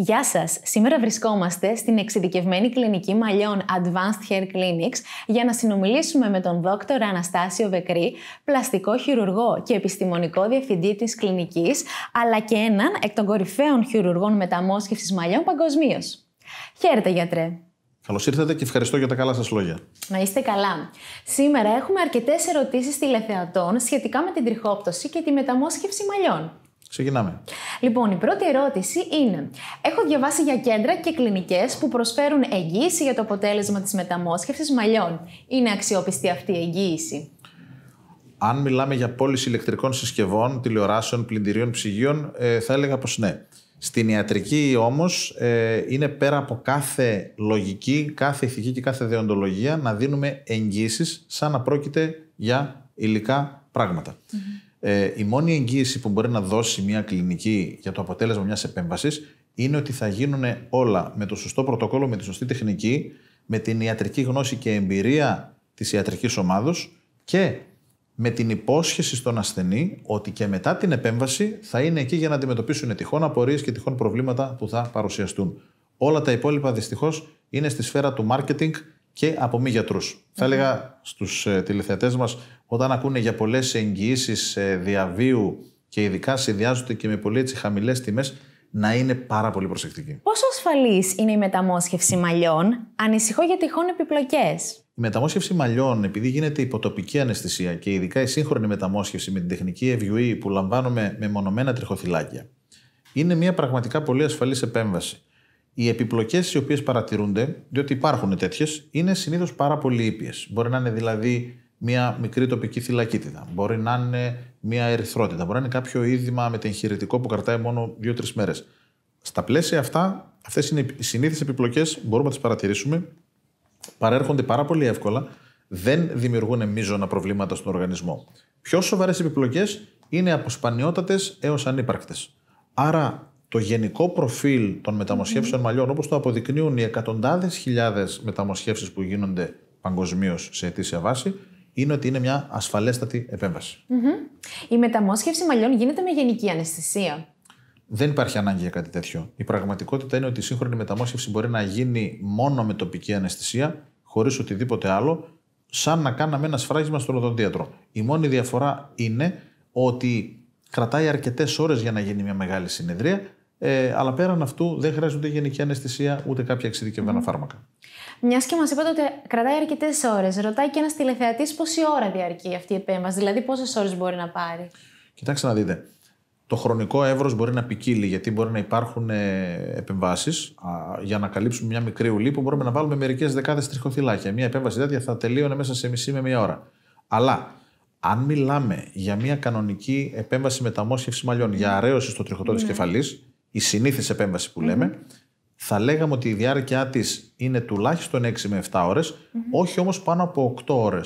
Γεια σας! Σήμερα βρισκόμαστε στην εξειδικευμένη κλινική μαλλιών Advanced Hair Clinics για να συνομιλήσουμε με τον Δόκτωρ Αναστάσιο Βεκρή, πλαστικό χειρουργό και επιστημονικό διευθυντή της κλινικής, αλλά και έναν εκ των κορυφαίων χειρουργών μεταμόσχευσης μαλλιών παγκοσμίως. Χαίρετε, γιατρέ! Καλώς ήρθατε και ευχαριστώ για τα καλά σας λόγια. Να είστε καλά. Σήμερα έχουμε αρκετές ερωτήσεις τηλεθεατών σχετικά με την τριχόπτωση και τη μεταμόσχευση μαλλιών. Ξεκινάμε. Λοιπόν, η πρώτη ερώτηση είναι: Έχω διαβάσει για κέντρα και κλινικές που προσφέρουν εγγύηση για το αποτέλεσμα της μεταμόσχευσης μαλλιών. Είναι αξιόπιστη αυτή η εγγύηση. Αν μιλάμε για πώληση ηλεκτρικών συσκευών, τηλεοράσεων, πλυντηρίων, ψυγείων, ε, θα έλεγα πως ναι. Στην ιατρική όμως ε, είναι πέρα από κάθε λογική, κάθε ηθική και κάθε δεοντολογία να δίνουμε εγγύσει σαν να πρόκειται για υλικά ε, η μόνη εγγύηση που μπορεί να δώσει μια κλινική για το αποτέλεσμα μιας επέμβασης είναι ότι θα γίνουν όλα με το σωστό πρωτοκόλλο, με τη σωστή τεχνική, με την ιατρική γνώση και εμπειρία της ιατρικής ομάδος και με την υπόσχεση στον ασθενή ότι και μετά την επέμβαση θα είναι εκεί για να αντιμετωπίσουν τυχόν απορίες και τυχόν προβλήματα που θα παρουσιαστούν. Όλα τα υπόλοιπα δυστυχώς είναι στη σφαίρα του marketing και από μη γιατρου mm Θα έλεγα στους ε, τηλεθεατές μας, όταν ακούνε για πολλές εγγυήσεις ε, διαβίου και ειδικά συνδυάζονται και με πολύ χαμηλές τιμές να είναι πάρα πολύ προσεκτικοί. Πόσο ασφαλής είναι η μεταμόσχευση μαλλιών, ανησυχώ για τυχόν επιπλοκές. Η μεταμόσχευση μαλλιών, επειδή γίνεται υποτοπική αναισθησία και ειδικά η σύγχρονη μεταμόσχευση με την τεχνική FUE που λαμβάνουμε με μονομένα τριχοθυλάκια, είναι μια πραγματικά πολύ ασφαλής επέμβαση οι επιπλοκές οι οποίες παρατηρούνται, διότι υπάρχουν τέτοιες, είναι συνήθως πάρα πολύ ήπιες. Μπορεί να είναι δηλαδή μια μικρή τοπική θυλακίτιδα, μπορεί να είναι μια ερυθρότητα, μπορεί να είναι κάποιο είδημα μετεγχειρητικό που κρατάει μόνο δύο-τρει μέρες. Στα πλαίσια αυτά, αυτές είναι οι συνήθεις επιπλοκές, μπορούμε να τις παρατηρήσουμε, παρέρχονται πάρα πολύ εύκολα, δεν δημιουργούν μείζωνα προβλήματα στον οργανισμό. Πιο σοβαρές επιπλοκές είναι από σπανιότατες έως ανύπαρκτες. Άρα το γενικό προφίλ των μεταμοσχευσεων μαλλιών, όπως το αποδεικνύουν οι εκατοντάδες χιλιάδες μεταμοσχεύσεις που γίνονται παγκοσμίως σε αιτήσια βάση, είναι ότι είναι μια ασφαλέστατη Η μεταμόσχευση μαλλιών γίνεται με γενική αναισθησία. Δεν υπάρχει ανάγκη για κάτι τέτοιο. Η πραγματικότητα είναι ότι η σύγχρονη μεταμόσχευση μπορεί να γίνει μόνο με τοπική αναισθησία, χωρίς οτιδήποτε άλλο, σαν να κάναμε ένα σφράγισμα στο οδοντίατρο. Η μόνη διαφορά είναι ότι κρατάει αρκετές ώρες για να γίνει μια μεγάλη συνεδρία ε, αλλά πέραν αυτού δεν χρειάζονται γενική αναισθησία ούτε κάποια εξειδικευμένα mm. φάρμακα. Μιας και μας είπατε ότι κρατάει αρκετές ώρες, ρωτάει και ένας τηλεθεατής πόση ώρα διαρκεί αυτή η επέμβαση, δηλαδή πόσες ώρες μπορεί να πάρει. Κοιτάξτε να δείτε. Το χρονικό εύρος μπορεί να ποικίλει, γιατί μπορεί να υπάρχουν ε, επεμβάσεις. Για να καλύψουμε μια μικρή ουλή που μπορούμε να βάλουμε μερικές δεκάδες τριχοθυλάκια. Μια επέμβαση τέτοια θα τελείωνε μέσα σε μισή με μία ώρα. Αλλά αν μιλάμε για μια κανονική επέμβαση μεταμόσχευσης μαλλιών, για αρέωση στο τριχωτό της ναι. κεφαλής, η συνήθις επέμβαση που λεμε θα λέγαμε ότι η διάρκεια της είναι τουλάχιστον 6 με 7 ωρε όχι όμως πάνω από 8 ώρε.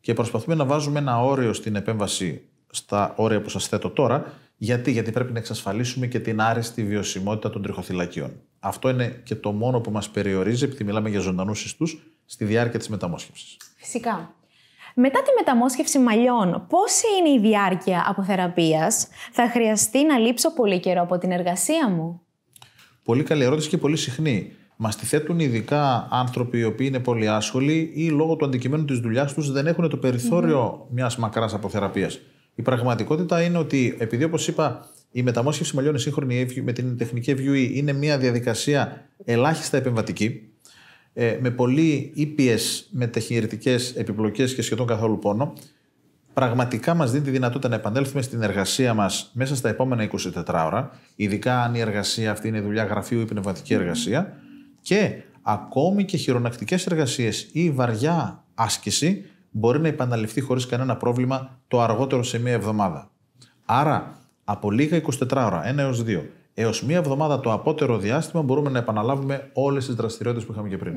Και προσπαθούμε να βάζουμε ένα όριο στην επέμβαση στα όρια που σας θέτω τώρα. Γιατί? Γιατί πρέπει να εξασφαλίσουμε και την άριστη βιωσιμότητα των τριχοθυλακίων. Αυτό είναι και το μόνο που μας περιορίζει, επειδή μιλάμε για ζωντανούς ιστούς, στη διάρκεια της μεταμόσχευσης. Φυσικά. Μετά τη μεταμόσχευση μαλλιών, πόση είναι η διάρκεια αποθεραπείας, θα χρειαστεί να λείψω πολύ καιρό από την εργασία μου. Πολύ καλή ερώτηση και πολύ συχνή. Μας τη θέτουν ειδικά άνθρωποι οι οποίοι είναι πολύ άσχολοι ή λόγω του αντικειμένου της δουλειάς τους δεν έχουν το περιθώριο mm-hmm. μιας μακράς αποθεραπείας. Η πραγματικότητα είναι ότι, επειδή όπως είπα, η μεταμόσχευση μαλλιών σύγχρονη με την τεχνική FUE είναι μια διαδικασία ελάχιστα επεμβατική, ε, με πολύ ήπιες μεταχειρητικές επιπλοκές και σχεδόν καθόλου πόνο, πραγματικά μας δίνει τη δυνατότητα να επανέλθουμε στην εργασία μας μέσα στα επόμενα 24 ώρα, ειδικά αν η εργασία αυτή είναι δουλειά γραφείου ή πνευματική εργασία, και ακόμη και χειρονακτικές εργασίες ή βαριά άσκηση μπορεί να επαναληφθεί χωρίς κανένα πρόβλημα το αργότερο σε μία εβδομάδα. Άρα, από λίγα 24 ώρα, ένα έως δύο, έως μία εβδομάδα το απότερο διάστημα μπορούμε να επαναλάβουμε όλες τις δραστηριότητες που είχαμε και πριν.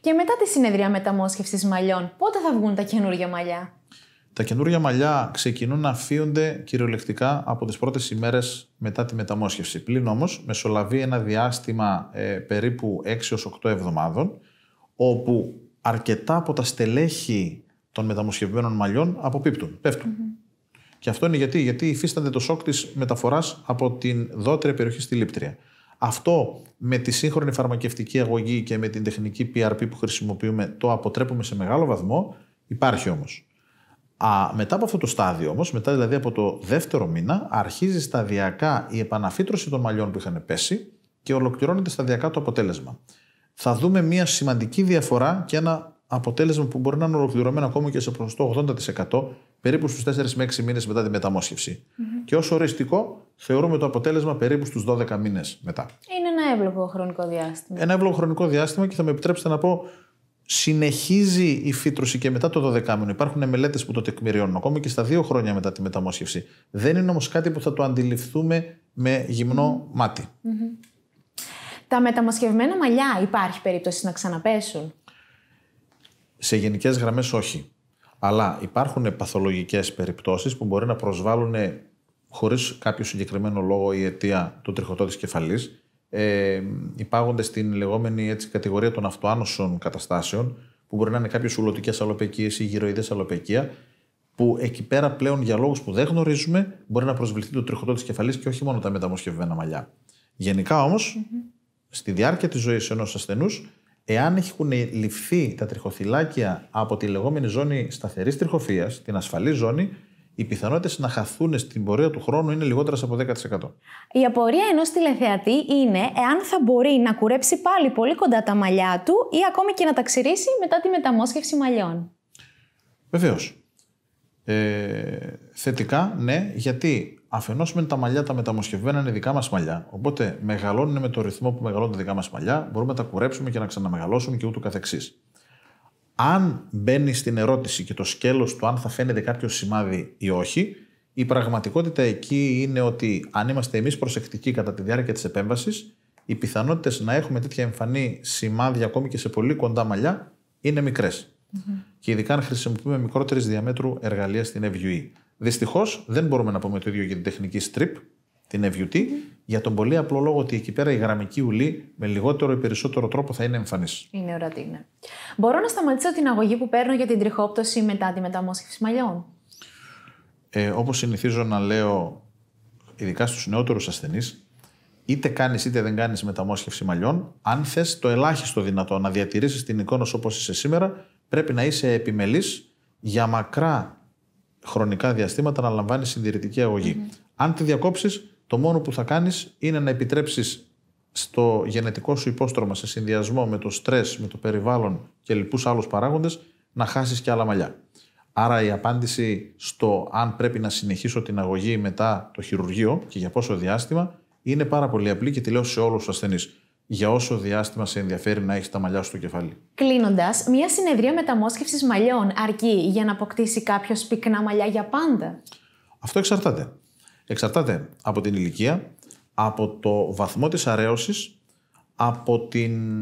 Και μετά τη συνεδρία μεταμόσχευσης μαλλιών, πότε θα βγουν τα καινούργια μαλλιά. Τα καινούργια μαλλιά ξεκινούν να φύονται κυριολεκτικά από τις πρώτες ημέρες μετά τη μεταμόσχευση. Πλην όμως, μεσολαβεί ένα διάστημα ε, περίπου 6-8 εβδομάδων, όπου αρκετά από τα στελέχη των μεταμοσχευμένων μαλλιών αποπίπτουν, και αυτό είναι γιατί, γιατί υφίστανται το σοκ της μεταφοράς από την δότρια περιοχή στη λήπτρια. Αυτό με τη σύγχρονη φαρμακευτική αγωγή και με την τεχνική PRP που χρησιμοποιούμε το αποτρέπουμε σε μεγάλο βαθμό. Υπάρχει όμως. μετά από αυτό το στάδιο όμως, μετά δηλαδή από το δεύτερο μήνα, αρχίζει σταδιακά η επαναφύτρωση των μαλλιών που είχαν πέσει και ολοκληρώνεται σταδιακά το αποτέλεσμα. Θα δούμε μια σημαντική διαφορά και ένα αποτέλεσμα που μπορεί να είναι ολοκληρωμένο ακόμα και σε ποσοστό 80% περίπου στους 4 με 6 μήνες μετά τη μεταμοσχευση Και ω οριστικό θεωρούμε το αποτέλεσμα περίπου στους 12 μήνες μετά. Είναι ένα εύλογο χρονικό διάστημα. Ένα εύλογο χρονικό διάστημα και θα με επιτρέψετε να πω. Συνεχίζει η φύτρωση και μετά το 12μηνο. Υπάρχουν μελέτες που το τεκμηριώνουν ακόμα και στα δύο χρόνια μετά τη μεταμόσχευση. Δεν είναι όμως κάτι που θα το αντιληφθούμε με γυμνο ματι Τα μεταμοσχευμένα μαλλιά υπάρχει περίπτωση να ξαναπέσουν. Σε γενικές γραμμές όχι. Αλλά υπάρχουν παθολογικές περιπτώσεις που μπορεί να προσβάλλουν ε, χωρίς κάποιο συγκεκριμένο λόγο ή αιτία το τριχωτό της κεφαλής ε, υπάγονται στην λεγόμενη έτσι, κατηγορία των αυτοάνωσων καταστάσεων που μπορεί να είναι κάποιες ουλωτικές αλοπαικίες ή γυροειδές αλοπαικία που εκεί πέρα πλέον για λόγους που δεν γνωρίζουμε μπορεί να προσβληθεί το τριχωτό της κεφαλής και όχι μόνο τα μεταμοσχευμένα μαλλιά. Γενικά όμως, mm-hmm. στη διάρκεια της ζωής ενός ασθενούς εάν έχουν ληφθεί τα τριχοθυλάκια από τη λεγόμενη ζώνη σταθερής τριχοφίας, την ασφαλή ζώνη, οι πιθανότητες να χαθούν στην πορεία του χρόνου είναι λιγότερες από 10%. Η απορία ενός τηλεθεατή είναι εάν θα μπορεί να κουρέψει πάλι πολύ κοντά τα μαλλιά του ή ακόμη και να τα ξηρίσει μετά τη μεταμόσχευση μαλλιών. Βεβαίως. Ε, θετικά, ναι, γιατί Αφενός με τα μαλλιά, τα μεταμοσχευμένα είναι δικά μας μαλλιά. Οπότε μεγαλώνουν με το ρυθμό που μεγαλώνουν τα δικά μας μαλλιά, μπορούμε να τα κουρέψουμε και να ξαναμεγαλώσουμε και ούτω καθεξής. Αν μπαίνει στην ερώτηση και το σκέλος του αν θα φαίνεται κάποιο σημάδι ή όχι, η πραγματικότητα εκεί είναι ότι αν είμαστε εμείς προσεκτικοί κατά τη διάρκεια της επέμβασης, οι πιθανότητες να έχουμε τέτοια εμφανή σημάδια ακόμη και σε πολύ κοντά μαλλιά είναι μικρές. Mm-hmm. Και ειδικά αν χρησιμοποιούμε μικρότερης διαμέτρου εργαλεία στην FUE. Δυστυχώς δεν μπορούμε να πούμε το ίδιο για την τεχνική strip, την FUT, για τον πολύ απλό λόγο ότι εκεί πέρα η γραμμική ουλή με λιγότερο ή περισσότερο τρόπο θα είναι εμφανής. Είναι ορατή, ναι. Μπορώ να σταματήσω την αγωγή που παίρνω για την τριχόπτωση μετά τη μεταμόσχευση μαλλιών. Ε, Όπως συνηθίζω να λέω, ειδικά στους νεότερους ασθενείς, είτε κάνεις είτε δεν κάνεις μεταμόσχευση μαλλιών, αν θες το ελάχιστο δυνατό να διατηρήσεις την εικόνα όπως είσαι σήμερα, πρέπει να είσαι επιμελής για μακρά χρονικά διαστήματα να λαμβάνει συντηρητική Αν τη διακόψεις, το μόνο που θα κάνεις είναι να επιτρέψεις στο γενετικό σου υπόστρωμα σε συνδυασμό με το στρες, με το περιβάλλον και λοιπούς άλλους παράγοντες να χάσεις και άλλα μαλλιά. Άρα η απάντηση στο αν πρέπει να συνεχίσω την αγωγή μετά το χειρουργείο και για πόσο διάστημα είναι πάρα πολύ απλή και τη λέω σε όλους τους ασθενείς για όσο διάστημα σε ενδιαφέρει να έχεις τα μαλλιά σου στο κεφάλι. Κλείνοντας, μία συνεδρία μεταμόσχευσης μαλλιών αρκεί για να αποκτήσει κάποιο πυκνά μαλλιά για πάντα. Αυτό εξαρτάται. Εξαρτάται από την ηλικία, από το βαθμό της αρέωσης, από,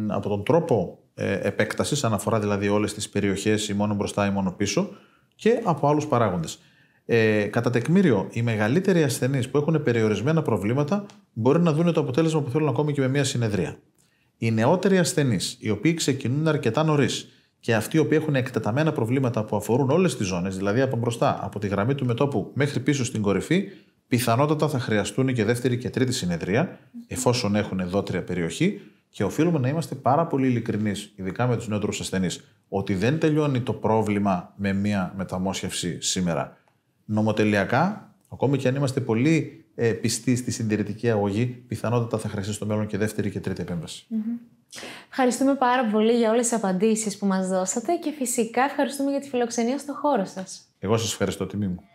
από τον τρόπο ε, επέκτασης, αναφορά δηλαδή όλες τις περιοχές ή μόνο μπροστά ή μόνο πίσω και από άλλους παράγοντες. Ε, κατά τεκμήριο, οι μεγαλύτεροι ασθενείς που έχουν περιορισμένα προβλήματα μπορεί να δουν το αποτέλεσμα που θέλουν ακόμη και με μια συνεδρία. Οι νεότεροι ασθενείς, οι οποίοι ξεκινούν αρκετά νωρίς και αυτοί οι οποίοι έχουν εκτεταμένα προβλήματα που αφορούν όλες τις ζώνες, δηλαδή από μπροστά, από τη γραμμή του μετόπου μέχρι πίσω στην κορυφή, πιθανότατα θα χρειαστούν και δεύτερη και τρίτη συνεδρία, εφόσον έχουν δότρια περιοχή. Και οφείλουμε να είμαστε πάρα πολύ ειλικρινεί, ειδικά με τους νεότερους ασθενείς, ότι δεν τελειώνει το πρόβλημα με μία μεταμόσχευση σήμερα νομοτελειακά, ακόμη και αν είμαστε πολύ ε, πιστοί στη συντηρητική αγωγή, πιθανότατα θα χρειαστεί στο μέλλον και δεύτερη και τρίτη επέμβαση. Ευχαριστούμε πάρα πολύ για όλες τις απαντήσεις που μας δώσατε και φυσικά ευχαριστούμε για τη φιλοξενία στο χώρο σας. Εγώ σας ευχαριστώ, τιμή μου.